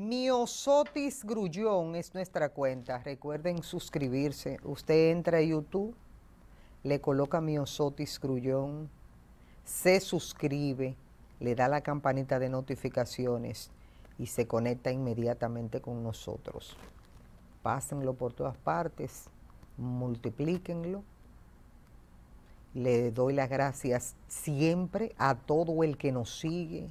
Miosotis Grullón es nuestra cuenta. Recuerden suscribirse. Usted entra a YouTube, le coloca Miosotis Grullón, se suscribe, le da la campanita de notificaciones y se conecta inmediatamente con nosotros. Pásenlo por todas partes, multiplíquenlo. Le doy las gracias siempre a todo el que nos sigue,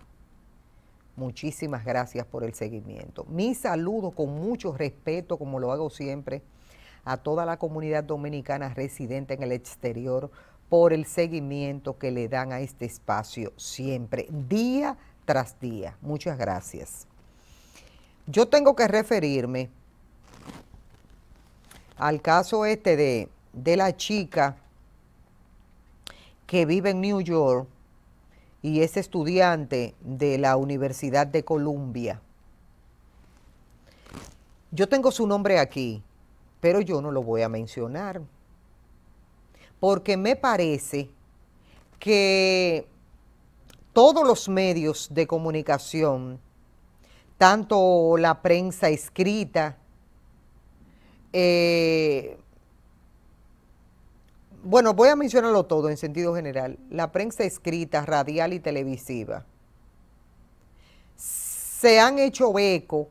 Muchísimas gracias por el seguimiento. Mi saludo con mucho respeto, como lo hago siempre, a toda la comunidad dominicana residente en el exterior por el seguimiento que le dan a este espacio siempre, día tras día. Muchas gracias. Yo tengo que referirme al caso este de, de la chica que vive en New York y es estudiante de la Universidad de Columbia. Yo tengo su nombre aquí, pero yo no lo voy a mencionar, porque me parece que todos los medios de comunicación, tanto la prensa escrita, eh, bueno, voy a mencionarlo todo en sentido general. La prensa escrita, radial y televisiva se han hecho eco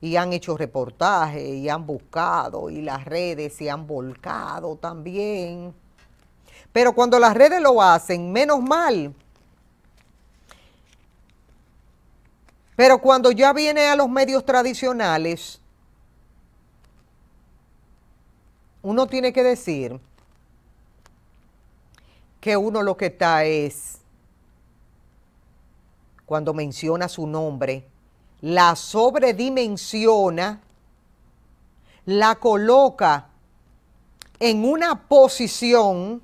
y han hecho reportajes y han buscado y las redes se han volcado también. Pero cuando las redes lo hacen, menos mal. Pero cuando ya viene a los medios tradicionales, uno tiene que decir, que uno lo que está es, cuando menciona su nombre, la sobredimensiona, la coloca en una posición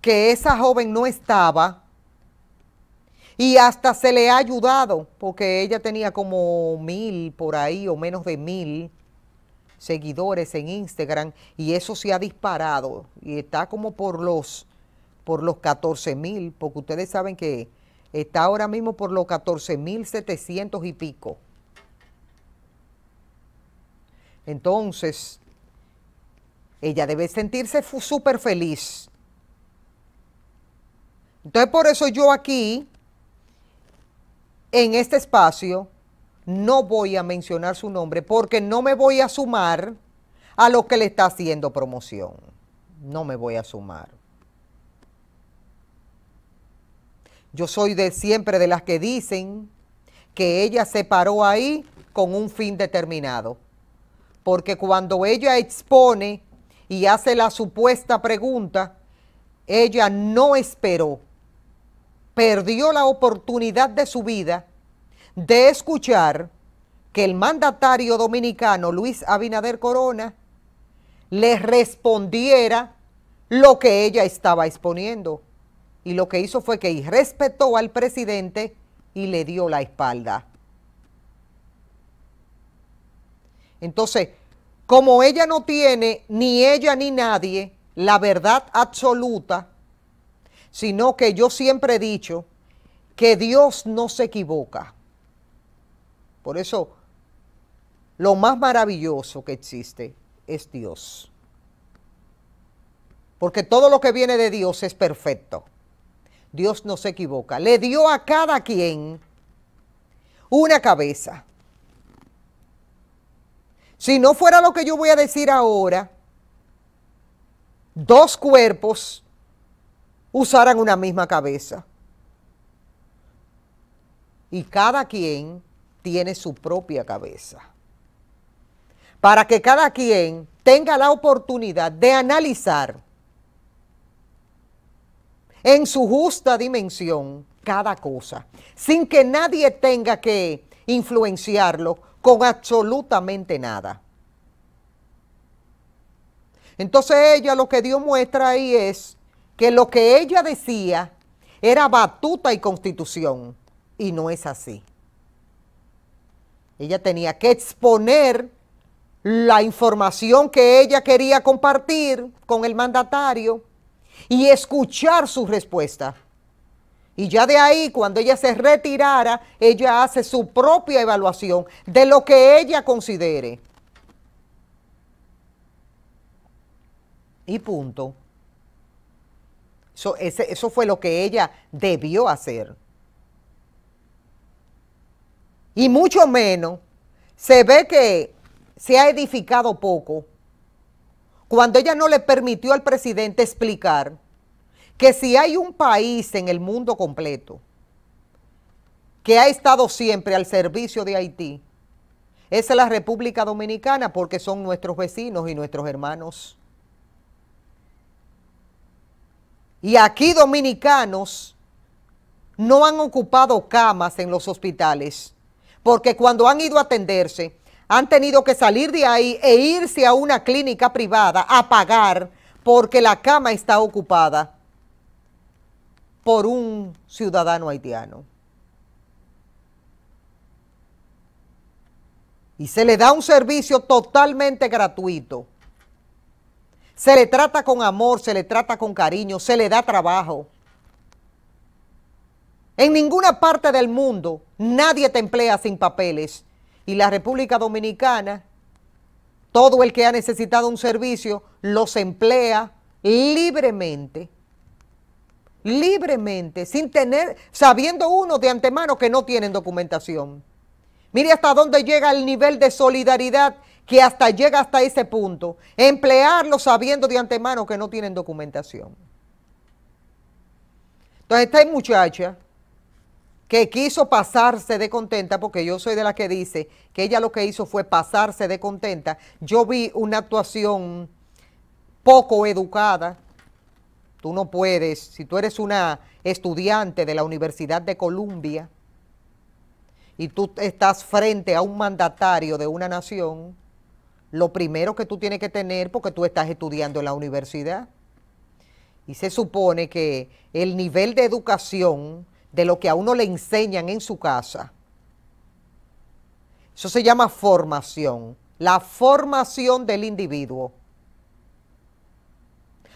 que esa joven no estaba y hasta se le ha ayudado, porque ella tenía como mil por ahí o menos de mil seguidores en Instagram y eso se ha disparado y está como por los por los 14 mil, porque ustedes saben que está ahora mismo por los 14 mil 700 y pico. Entonces, ella debe sentirse súper feliz. Entonces, por eso yo aquí, en este espacio, no voy a mencionar su nombre porque no me voy a sumar a lo que le está haciendo promoción. No me voy a sumar. Yo soy de siempre de las que dicen que ella se paró ahí con un fin determinado. Porque cuando ella expone y hace la supuesta pregunta, ella no esperó, perdió la oportunidad de su vida de escuchar que el mandatario dominicano Luis Abinader Corona le respondiera lo que ella estaba exponiendo y lo que hizo fue que irrespetó al presidente y le dio la espalda. Entonces, como ella no tiene ni ella ni nadie la verdad absoluta, sino que yo siempre he dicho que Dios no se equivoca. Por eso, lo más maravilloso que existe es Dios. Porque todo lo que viene de Dios es perfecto. Dios no se equivoca. Le dio a cada quien una cabeza. Si no fuera lo que yo voy a decir ahora, dos cuerpos usaran una misma cabeza. Y cada quien tiene su propia cabeza. Para que cada quien tenga la oportunidad de analizar en su justa dimensión cada cosa, sin que nadie tenga que influenciarlo con absolutamente nada. Entonces ella lo que dio muestra ahí es que lo que ella decía era batuta y constitución, y no es así. Ella tenía que exponer la información que ella quería compartir con el mandatario y escuchar su respuesta. Y ya de ahí, cuando ella se retirara, ella hace su propia evaluación de lo que ella considere. Y punto. Eso, eso fue lo que ella debió hacer. Y mucho menos se ve que se ha edificado poco cuando ella no le permitió al presidente explicar que si hay un país en el mundo completo que ha estado siempre al servicio de Haití, es la República Dominicana porque son nuestros vecinos y nuestros hermanos. Y aquí dominicanos no han ocupado camas en los hospitales, porque cuando han ido a atenderse, han tenido que salir de ahí e irse a una clínica privada a pagar porque la cama está ocupada por un ciudadano haitiano. Y se le da un servicio totalmente gratuito. Se le trata con amor, se le trata con cariño, se le da trabajo. En ninguna parte del mundo nadie te emplea sin papeles y la República Dominicana, todo el que ha necesitado un servicio los emplea libremente, libremente, sin tener, sabiendo uno de antemano que no tienen documentación. Mire hasta dónde llega el nivel de solidaridad que hasta llega hasta ese punto. Emplearlos sabiendo de antemano que no tienen documentación. Entonces esta muchacha que quiso pasarse de contenta, porque yo soy de la que dice que ella lo que hizo fue pasarse de contenta. Yo vi una actuación poco educada. Tú no puedes, si tú eres una estudiante de la Universidad de Columbia y tú estás frente a un mandatario de una nación, lo primero que tú tienes que tener, porque tú estás estudiando en la universidad, y se supone que el nivel de educación de lo que a uno le enseñan en su casa. Eso se llama formación, la formación del individuo.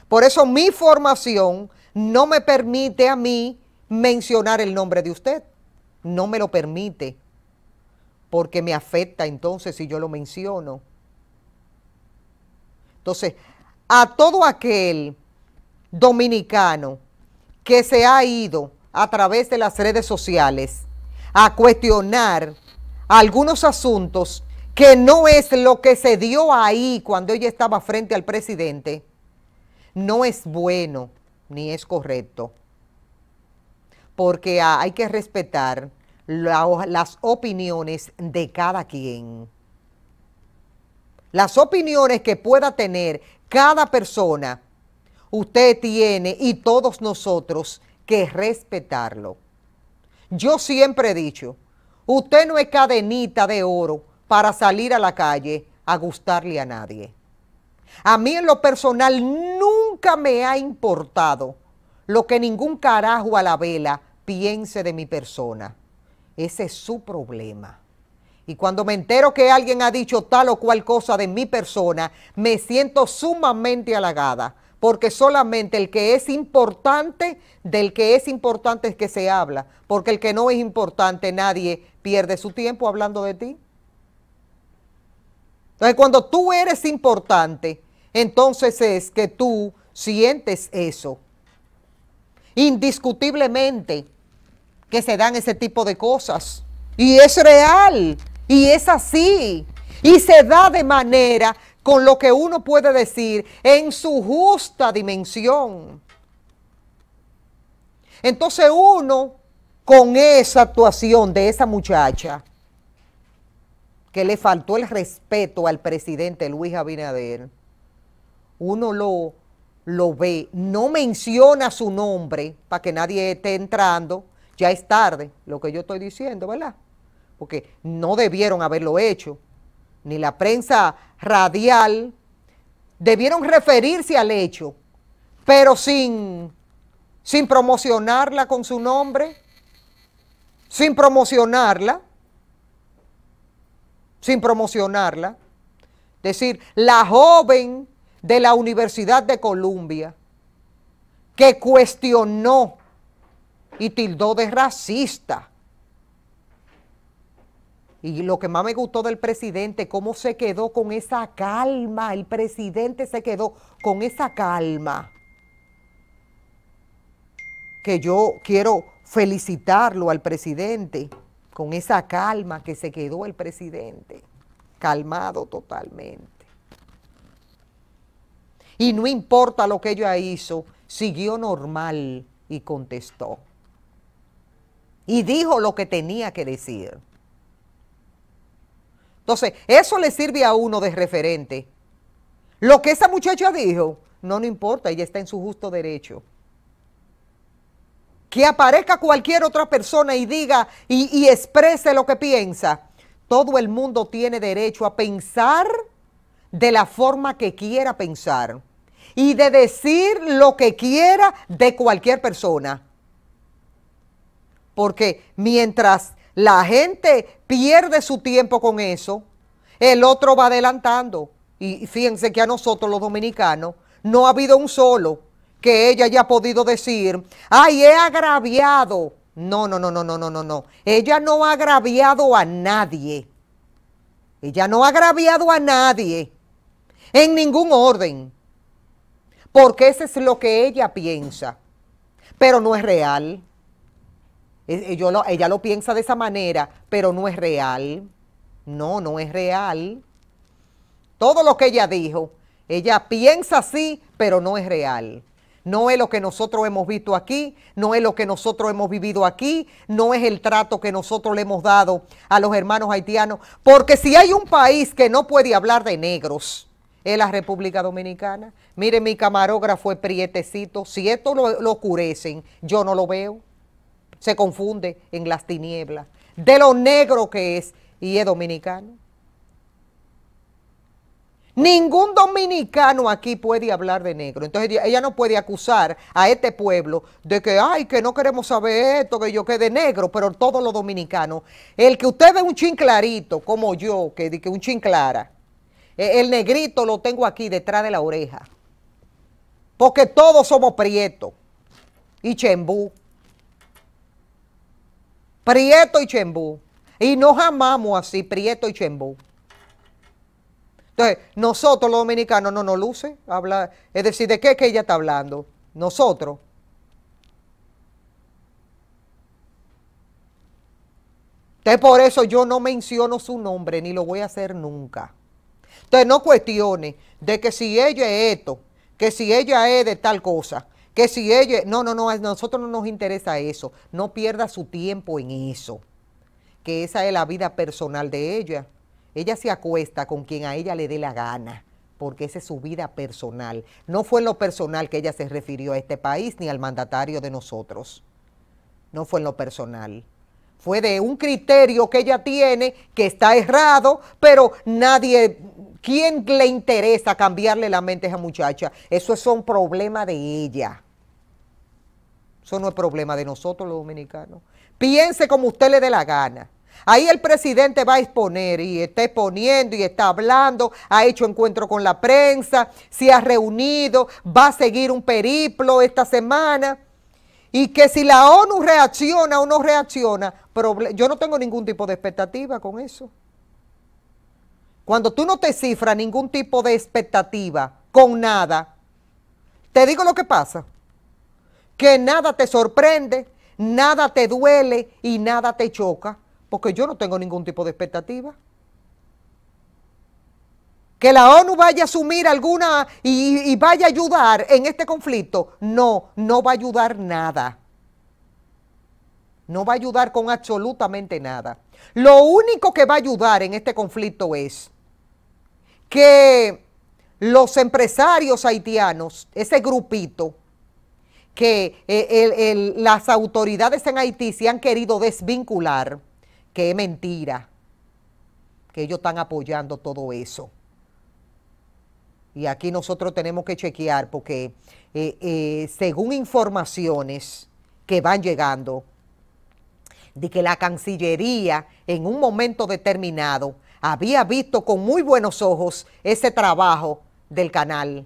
Por eso mi formación no me permite a mí mencionar el nombre de usted. No me lo permite, porque me afecta entonces si yo lo menciono. Entonces, a todo aquel dominicano que se ha ido a través de las redes sociales a cuestionar algunos asuntos que no es lo que se dio ahí cuando ella estaba frente al presidente, no es bueno ni es correcto. Porque hay que respetar las opiniones de cada quien. Las opiniones que pueda tener cada persona, usted tiene y todos nosotros que respetarlo. Yo siempre he dicho, usted no es cadenita de oro para salir a la calle a gustarle a nadie. A mí en lo personal nunca me ha importado lo que ningún carajo a la vela piense de mi persona. Ese es su problema. Y cuando me entero que alguien ha dicho tal o cual cosa de mi persona, me siento sumamente halagada porque solamente el que es importante, del que es importante es que se habla, porque el que no es importante nadie pierde su tiempo hablando de ti. Entonces cuando tú eres importante, entonces es que tú sientes eso. Indiscutiblemente que se dan ese tipo de cosas. Y es real, y es así, y se da de manera con lo que uno puede decir en su justa dimensión. Entonces uno, con esa actuación de esa muchacha, que le faltó el respeto al presidente Luis Abinader, uno lo, lo ve, no menciona su nombre para que nadie esté entrando, ya es tarde, lo que yo estoy diciendo, ¿verdad? Porque no debieron haberlo hecho ni la prensa radial debieron referirse al hecho, pero sin, promocionarla con su nombre, sin promocionarla, sin promocionarla. Es decir, la joven de la Universidad de Columbia que cuestionó y tildó de racista y lo que más me gustó del presidente, cómo se quedó con esa calma, el presidente se quedó con esa calma, que yo quiero felicitarlo al presidente, con esa calma que se quedó el presidente, calmado totalmente. Y no importa lo que ella hizo, siguió normal y contestó. Y dijo lo que tenía que decir. Entonces, eso le sirve a uno de referente. Lo que esa muchacha dijo, no, no importa, ella está en su justo derecho. Que aparezca cualquier otra persona y diga y, y exprese lo que piensa. Todo el mundo tiene derecho a pensar de la forma que quiera pensar y de decir lo que quiera de cualquier persona. Porque mientras la gente pierde su tiempo con eso. El otro va adelantando. Y fíjense que a nosotros los dominicanos no ha habido un solo que ella haya podido decir, ay, he agraviado. No, no, no, no, no, no, no, no. Ella no ha agraviado a nadie. Ella no ha agraviado a nadie. En ningún orden. Porque eso es lo que ella piensa. Pero no es real. Eh, ella lo piensa de esa manera, pero no es real. No, no es real. Todo lo que ella dijo, ella piensa así, pero no es real. No es lo que nosotros hemos visto aquí, no es lo que nosotros hemos vivido aquí, no es el trato que nosotros le hemos dado a los hermanos haitianos. Porque si hay un país que no puede hablar de negros, es la República Dominicana. Mire, mi camarógrafo es prietecito. Si esto lo, lo yo no lo veo se confunde en las tinieblas, de lo negro que es y es dominicano. Ningún dominicano aquí puede hablar de negro. Entonces ella no puede acusar a este pueblo de que, ay, que no queremos saber esto, que yo quede negro, pero todos los dominicanos. El que usted ve un chin clarito, como yo, que, que un chin clara, e, el negrito lo tengo aquí detrás de la oreja. Porque todos somos prietos y chembú. Prieto y Chembú. Y nos amamos así, Prieto y Chembú. Entonces, nosotros los dominicanos no nos luce habla, es decir, ¿de qué es que ella está hablando? Nosotros. Entonces, por eso yo no menciono su nombre, ni lo voy a hacer nunca. Entonces, no cuestione de que si ella es esto, que si ella es de tal cosa, que si ella, no, no, no, a nosotros no nos interesa eso. No pierda su tiempo en eso. Que esa es la vida personal de ella. Ella se acuesta con quien a ella le dé la gana, porque esa es su vida personal. No fue en lo personal que ella se refirió a este país ni al mandatario de nosotros. No fue en lo personal fue de un criterio que ella tiene que está errado, pero nadie ¿Quién le interesa cambiarle la mente a esa muchacha? Eso es un problema de ella. Eso no es problema de nosotros los dominicanos. Piense como usted le dé la gana. Ahí el presidente va a exponer y está exponiendo y está hablando, ha hecho encuentro con la prensa, se ha reunido, va a seguir un periplo esta semana. Y que si la ONU reacciona o no reacciona, yo no tengo ningún tipo de expectativa con eso. Cuando tú no te cifras ningún tipo de expectativa con nada, te digo lo que pasa, que nada te sorprende, nada te duele y nada te choca, porque yo no tengo ningún tipo de expectativa. Que la ONU vaya a asumir alguna y, y vaya a ayudar en este conflicto, no, no va a ayudar nada no va a ayudar con absolutamente nada. Lo único que va a ayudar en este conflicto es que los empresarios haitianos, ese grupito, que eh, las autoridades en Haití se han querido desvincular, que es mentira, que ellos están apoyando todo eso. Y aquí nosotros tenemos que chequear porque eh, eh, según informaciones que van llegando, de que la Cancillería en un momento determinado había visto con muy buenos ojos ese trabajo del canal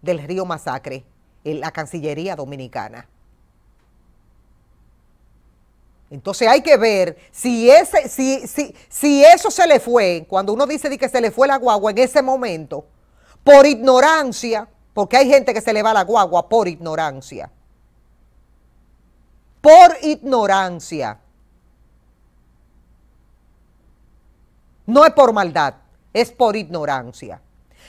del río Masacre en la Cancillería Dominicana. Entonces hay que ver si, ese, si eso se le fue, cuando uno dice que se le fue la guagua en ese momento, por ignorancia, porque hay gente que se le va la guagua por ignorancia. Por ignorancia. No es por maldad, es por ignorancia.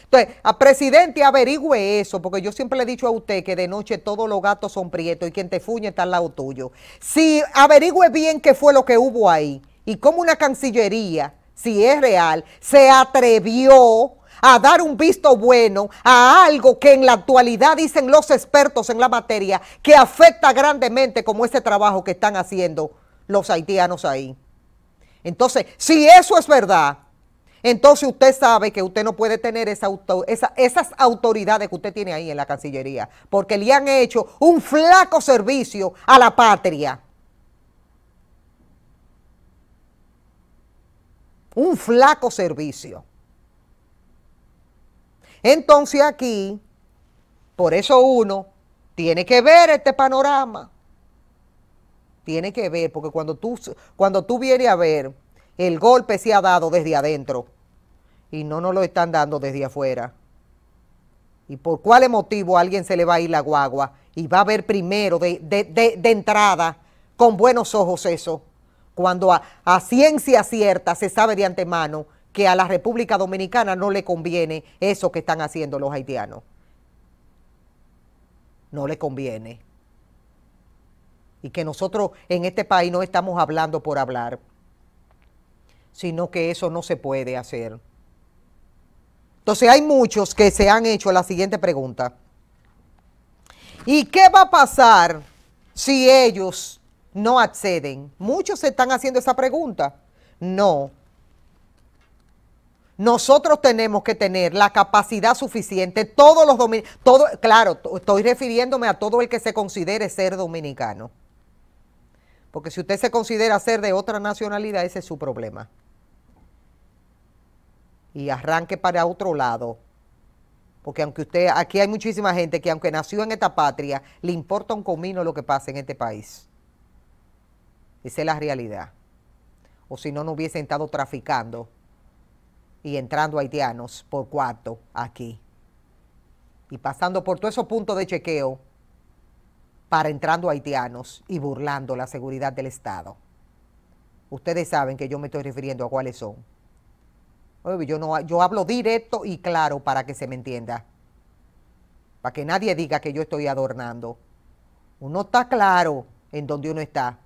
Entonces, presidente, averigüe eso, porque yo siempre le he dicho a usted que de noche todos los gatos son prietos y quien te fuñe está al lado tuyo. Si averigüe bien qué fue lo que hubo ahí y cómo una cancillería, si es real, se atrevió a dar un visto bueno a algo que en la actualidad dicen los expertos en la materia que afecta grandemente como ese trabajo que están haciendo los haitianos ahí. Entonces, si eso es verdad, entonces usted sabe que usted no puede tener esa esas autoridades que usted tiene ahí en la Cancillería, porque le han hecho un flaco servicio a la patria. Un flaco servicio. Entonces aquí, por eso uno tiene que ver este panorama. Tiene que ver, porque cuando tú, cuando tú vienes a ver, el golpe se ha dado desde adentro y no nos lo están dando desde afuera. ¿Y por cuál motivo alguien se le va a ir la guagua? Y va a ver primero de, entrada, con buenos ojos eso, cuando a ciencia cierta se sabe de antemano que a la República Dominicana no le conviene eso que están haciendo los haitianos. No le conviene y que nosotros en este país no estamos hablando por hablar, sino que eso no se puede hacer. Entonces hay muchos que se han hecho la siguiente pregunta. ¿Y qué va a pasar si ellos no acceden? Muchos se están haciendo esa pregunta. No. Nosotros tenemos que tener la capacidad suficiente, todos los todo, claro, estoy refiriéndome a todo el que se considere ser dominicano porque si usted se considera ser de otra nacionalidad, ese es su problema. Y arranque para otro lado. Porque aunque usted, aquí hay muchísima gente que aunque nació en esta patria, le importa un comino lo que pasa en este país. Esa es la realidad. O si no, no hubiesen estado traficando y entrando haitianos por cuarto aquí. Y pasando por todos esos puntos de chequeo para entrando haitianos y burlando la seguridad del Estado. Ustedes saben que yo me estoy refiriendo a cuáles son. Yo, no, yo hablo directo y claro para que se me entienda. Para que nadie diga que yo estoy adornando. Uno está claro en donde uno está.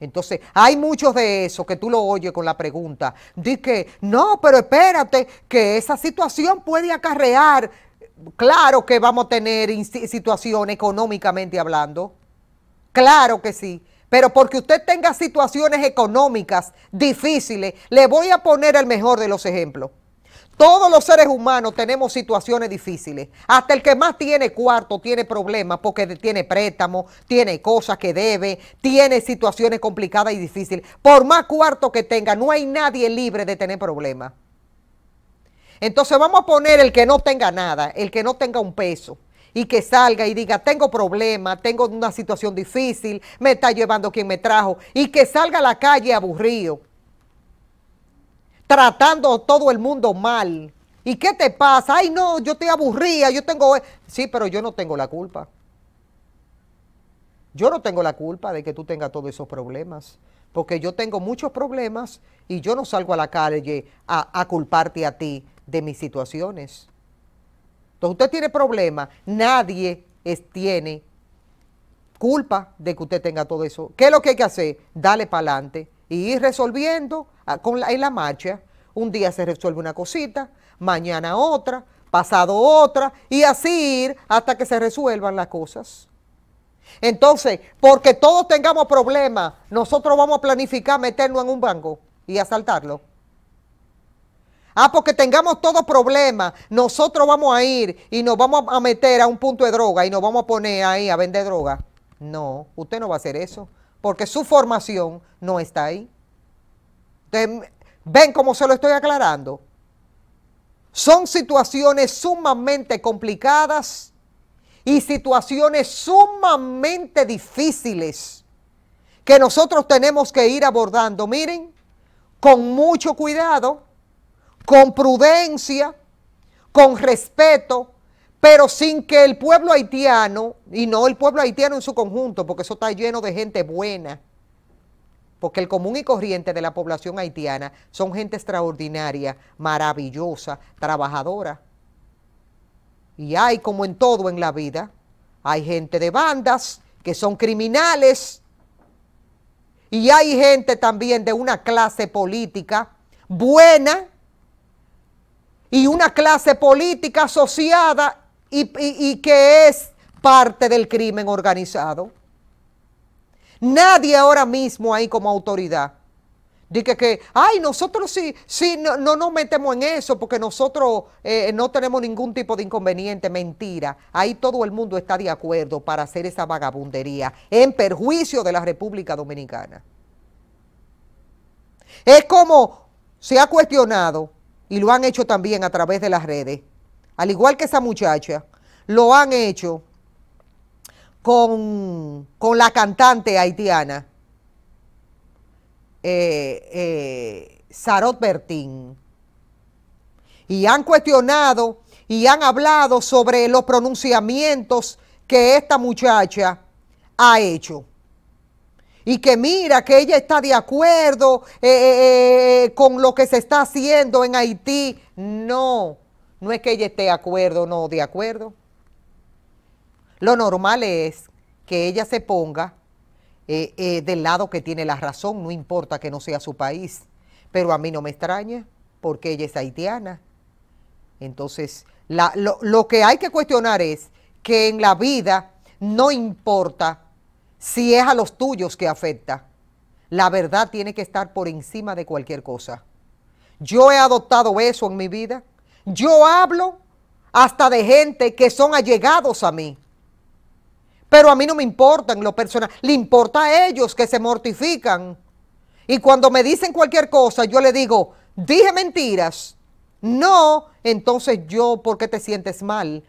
Entonces, hay muchos de esos que tú lo oyes con la pregunta. Dice no, pero espérate, que esa situación puede acarrear Claro que vamos a tener situación económicamente hablando. Claro que sí. Pero porque usted tenga situaciones económicas difíciles, le voy a poner el mejor de los ejemplos. Todos los seres humanos tenemos situaciones difíciles. Hasta el que más tiene cuarto tiene problemas porque tiene préstamos, tiene cosas que debe, tiene situaciones complicadas y difíciles. Por más cuarto que tenga, no hay nadie libre de tener problemas. Entonces vamos a poner el que no tenga nada, el que no tenga un peso y que salga y diga, tengo problemas, tengo una situación difícil, me está llevando quien me trajo, y que salga a la calle aburrido, tratando a todo el mundo mal. ¿Y qué te pasa? Ay, no, yo te aburría, yo tengo... E-". Sí, pero yo no tengo la culpa. Yo no tengo la culpa de que tú tengas todos esos problemas porque yo tengo muchos problemas y yo no salgo a la calle a, culparte a ti de mis situaciones. Entonces usted tiene problemas, nadie tiene culpa de que usted tenga todo eso. ¿Qué es lo que hay que hacer? Dale para adelante y ir resolviendo ah, con la, en la marcha. Un día se resuelve una cosita, mañana otra, pasado otra, y así ir hasta que se resuelvan las cosas. Entonces, porque todos tengamos problemas, nosotros vamos a planificar meternos en un banco y asaltarlo. Ah, porque tengamos todos problemas, nosotros vamos a ir y nos vamos a meter a un punto de droga y nos vamos a poner ahí a vender droga. No, usted no va a hacer eso, porque su formación no está ahí. ven cómo se lo estoy aclarando. Son situaciones sumamente complicadas y situaciones sumamente difíciles que nosotros tenemos que ir abordando. Miren, con mucho cuidado, con prudencia, con respeto, pero sin que el pueblo haitiano, y no el pueblo haitiano en su conjunto, porque eso está lleno de gente buena, porque el común y corriente de la población haitiana son gente extraordinaria, maravillosa, trabajadora y hay como en todo en la vida, hay gente de bandas que son criminales y hay gente también de una clase política buena y una clase política asociada y, que es parte del crimen organizado. Nadie ahora mismo ahí como autoridad Dice que, ay, nosotros sí, sí, no, nos metemos en eso porque nosotros eh, no tenemos ningún tipo de inconveniente. Mentira. Ahí todo el mundo está de acuerdo para hacer esa vagabundería en perjuicio de la República Dominicana. Es como se ha cuestionado, y lo han hecho también a través de las redes, al igual que esa muchacha, lo han hecho con la cantante haitiana eh, eh, Sarot Bertín. Y han cuestionado y han hablado sobre los pronunciamientos que esta muchacha ha hecho. Y que mira que ella está de acuerdo eh, con lo que se está haciendo en Haití. No, no es que ella esté de acuerdo, no, de acuerdo. Lo normal es que ella se ponga eh, eh, del lado que tiene la razón, no importa que no sea su país. Pero a mí no me extraña porque ella es haitiana. Entonces, lo que hay que cuestionar es que en la vida no importa si es a los tuyos que afecta. La verdad tiene que estar por encima de cualquier cosa. Yo he adoptado eso en mi vida. Yo hablo hasta de gente que son allegados a mí. Pero a mí no me importan en lo personal, le importa a ellos que se mortifican. Y cuando me dicen cualquier cosa, yo le digo, dije mentiras. No, entonces yo, ¿por qué te sientes mal?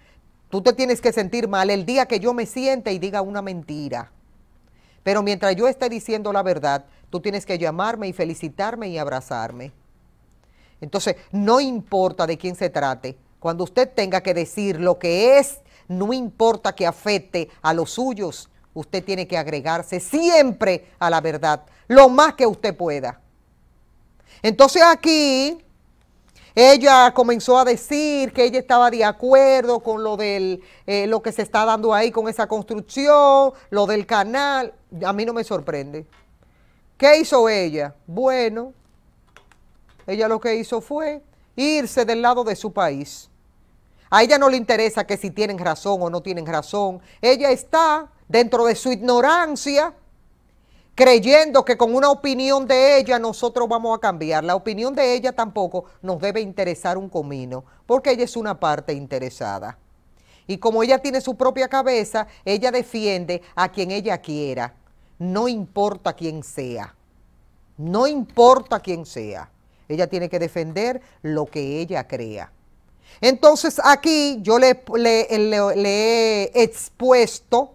Tú te tienes que sentir mal el día que yo me siente y diga una mentira. Pero mientras yo esté diciendo la verdad, tú tienes que llamarme y felicitarme y abrazarme. Entonces, no importa de quién se trate, cuando usted tenga que decir lo que es no importa que afecte a los suyos, usted tiene que agregarse siempre a la verdad, lo más que usted pueda. Entonces aquí ella comenzó a decir que ella estaba de acuerdo con lo del eh, lo que se está dando ahí con esa construcción, lo del canal. A mí no me sorprende. ¿Qué hizo ella? Bueno, ella lo que hizo fue irse del lado de su país. A ella no le interesa que si tienen razón o no tienen razón. Ella está dentro de su ignorancia creyendo que con una opinión de ella nosotros vamos a cambiar. La opinión de ella tampoco nos debe interesar un comino, porque ella es una parte interesada. Y como ella tiene su propia cabeza, ella defiende a quien ella quiera. No importa quién sea. No importa quién sea. Ella tiene que defender lo que ella crea. Entonces aquí yo le, he expuesto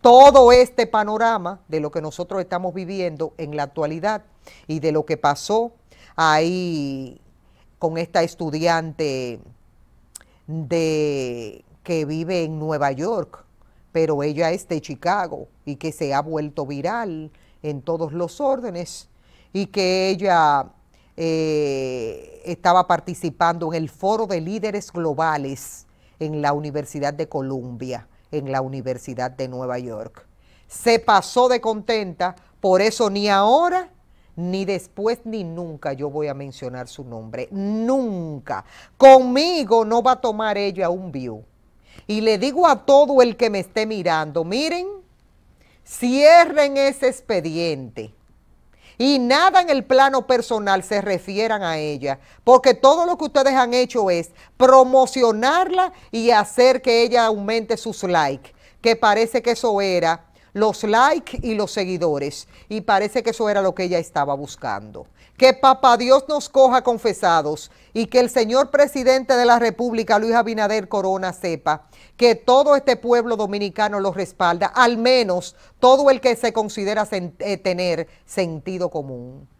todo este panorama de lo que nosotros estamos viviendo en la actualidad y de lo que pasó ahí con esta estudiante de que vive en Nueva York, pero ella es de Chicago y que se ha vuelto viral en todos los órdenes y que ella eh, estaba participando en el foro de líderes globales en la Universidad de Columbia, en la Universidad de Nueva York. Se pasó de contenta, por eso ni ahora, ni después, ni nunca yo voy a mencionar su nombre. Nunca. Conmigo no va a tomar ella un view. Y le digo a todo el que me esté mirando, miren, cierren ese expediente y nada en el plano personal se refieran a ella, porque todo lo que ustedes han hecho es promocionarla y hacer que ella aumente sus likes, que parece que eso era los likes y los seguidores, y parece que eso era lo que ella estaba buscando que Papá Dios nos coja confesados y que el señor presidente de la República, Luis Abinader Corona, sepa que todo este pueblo dominicano lo respalda, al menos todo el que se considera eh, tener sentido común.